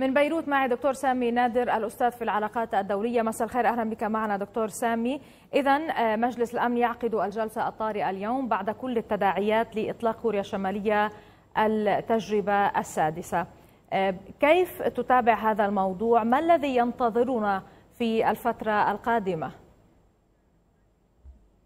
من بيروت معي دكتور سامي نادر الأستاذ في العلاقات الدولية مساء الخير أهلا بك معنا دكتور سامي إذا آه، مجلس الأمن يعقد الجلسة الطارئة اليوم بعد كل التداعيات لإطلاق كوريا الشمالية التجربة السادسة آه، كيف تتابع هذا الموضوع ما الذي ينتظرنا في الفترة القادمة؟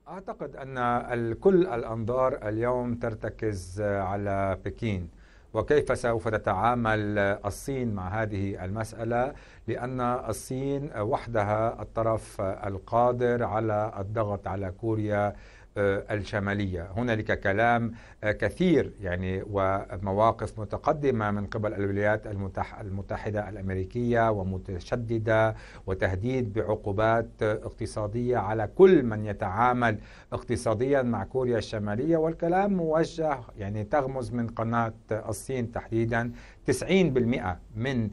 أعتقد أن كل الأنظار اليوم ترتكز آه، على بكين وكيف سوف تتعامل الصين مع هذه المسألة لأن الصين وحدها الطرف القادر على الضغط على كوريا آه، الشمالية هنالك كلام آه، كثير يعني ومواقف متقدمة من قبل الولايات المتحدة الأمريكية ومتشددة وتهديد بعقوبات اقتصادية على كل من يتعامل اقتصاديا مع كوريا الشمالية والكلام موجه يعني تغمز من قناة الصين تحديدا 90% من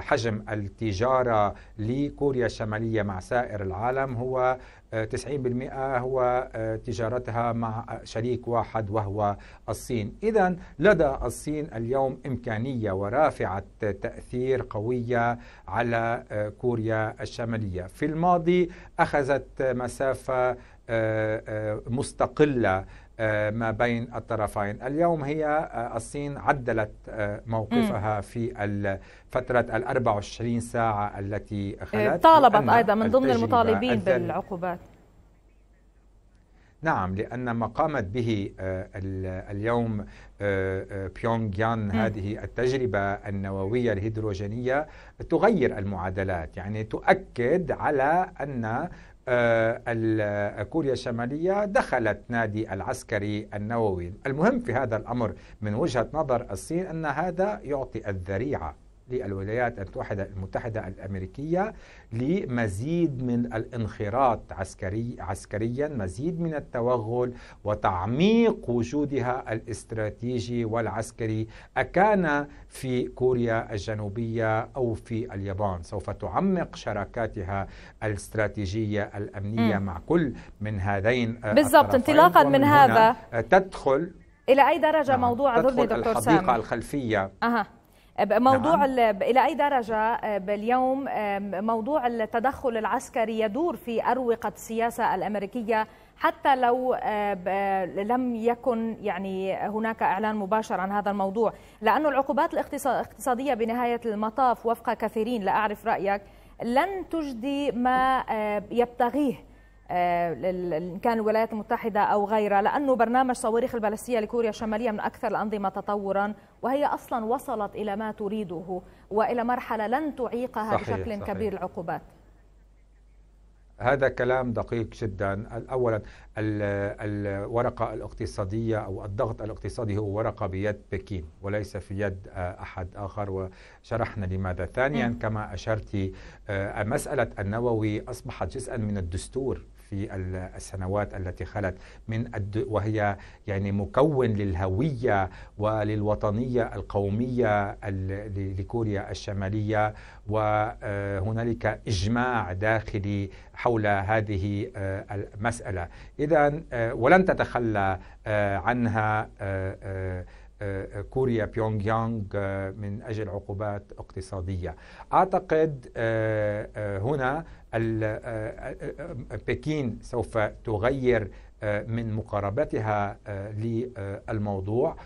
حجم التجارة لكوريا الشمالية مع سائر العالم هو 90% آه، هو آه، تجارتها مع شريك واحد وهو الصين إذا لدى الصين اليوم إمكانية ورافعة تأثير قوية على آه، كوريا الشمالية في الماضي أخذت مسافة مستقلة آه، ما بين الطرفين اليوم هي آه، الصين عدلت آه، موقفها في فترة ال وعشرين ساعة التي إيه، خلت طالبت أيضا من ضمن المطالبين بالعقوبات نعم لأن ما قامت به آه، اليوم آه، آه، بيونغ يان هذه التجربة النووية الهيدروجينية تغير المعادلات يعني تؤكد على أن كوريا الشمالية دخلت نادي العسكري النووي المهم في هذا الأمر من وجهة نظر الصين أن هذا يعطي الذريعة للولايات المتحدة المتحدة الأمريكية لمزيد من الانخراط عسكري عسكريا مزيد من التوغل وتعميق وجودها الاستراتيجي والعسكري أكان في كوريا الجنوبية أو في اليابان سوف تعمق شراكاتها الاستراتيجية الأمنية م. مع كل من هذين بالضبط انطلاقا من هذا تدخل إلى أي درجة نعم. موضوع ذرني دكتور سامي الحديقة الخلفية أه. موضوع نعم. الى اي درجه باليوم موضوع التدخل العسكري يدور في اروقه السياسه الامريكيه حتى لو لم يكن يعني هناك اعلان مباشر عن هذا الموضوع لانه العقوبات الاقتصاديه بنهايه المطاف وفق كثيرين لا اعرف رايك لن تجدي ما يبتغيه آه، ان كان الولايات المتحده او غيرها لانه برنامج صواريخ البالستيه لكوريا الشماليه من اكثر الانظمه تطورا وهي اصلا وصلت الى ما تريده والى مرحله لن تعيقها صحيح بشكل صحيح كبير العقوبات هذا كلام دقيق جدا اولا الورقه الاقتصاديه او الضغط الاقتصادي هو ورقه بيد بكين وليس في يد آه، احد اخر وشرحنا لماذا ثانيا كما اشرت آه، مساله النووي اصبحت جزءا من الدستور في السنوات التي خلت من الد... وهي يعني مكون للهوية وللوطنية القومية لكوريا الشمالية وهنالك آه، إجماع داخلي حول هذه آه، المسألة إذا آه، ولن تتخلى عنها آه، آه، كوريا بيونغ يانغ آه، من أجل عقوبات اقتصادية أعتقد هنا بكين سوف تغير من مقاربتها للموضوع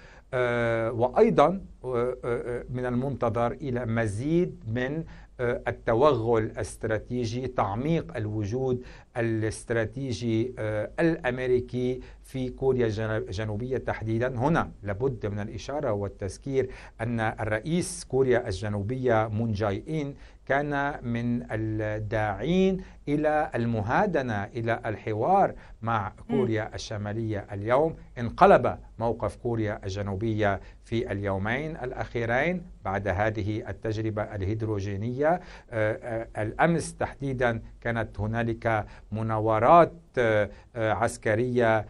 وأيضا أه، أه، أه، من المنتظر الى مزيد من التوغل الاستراتيجي تعميق الوجود الاستراتيجي الامريكي في كوريا الجنوبيه تحديدا هنا لابد من الاشاره والتذكير ان الرئيس كوريا الجنوبيه مون جاي ان كان من الداعين الى المهادنه الى الحوار مع كوريا الشماليه اليوم انقلب موقف كوريا الجنوبيه في اليومين الأخيرين بعد هذه التجربة الهيدروجينية آه، آه، الأمس تحديدا كانت هنالك مناورات آه، عسكرية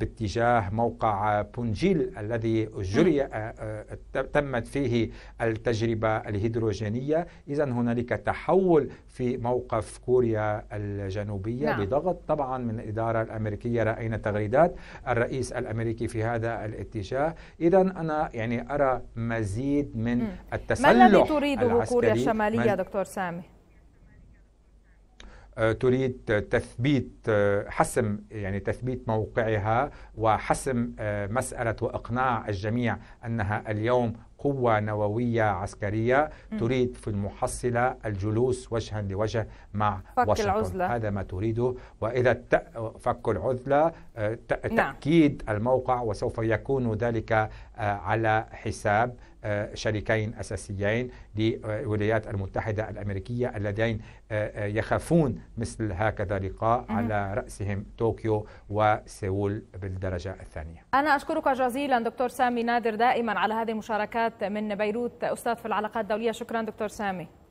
باتجاه موقع بونجيل الذي جري تمت فيه التجربة الهيدروجينية إذا هنالك تحول في موقف كوريا الجنوبية نعم. بضغط طبعا من الإدارة الأمريكية رأينا تغريدات الرئيس الأمريكي في هذا الاتجاه إذا أنا يعني أرى مزيد من من التسلح ما الذي تريده كوريا الشمالية دكتور سامي؟ آه، تريد تثبيت آه، حسم يعني تثبيت موقعها وحسم آه، مساله واقناع الجميع انها اليوم قوة نووية عسكرية تريد في المحصلة الجلوس وجها لوجه مع فك واشنطن العزلة. هذا ما تريده وإذا فك العزلة آه، نعم. تأكيد نعم. الموقع وسوف يكون ذلك آه، على حساب آه، شريكين اساسيين للولايات المتحده الامريكيه اللذين يخافون مثل هكذا لقاء على راسهم طوكيو وسيول بالدرجه الثانيه. انا اشكرك جزيلا دكتور سامي نادر دائما على هذه المشاركات العلاقات من بيروت أستاذ في العلاقات الدولية شكرا دكتور سامي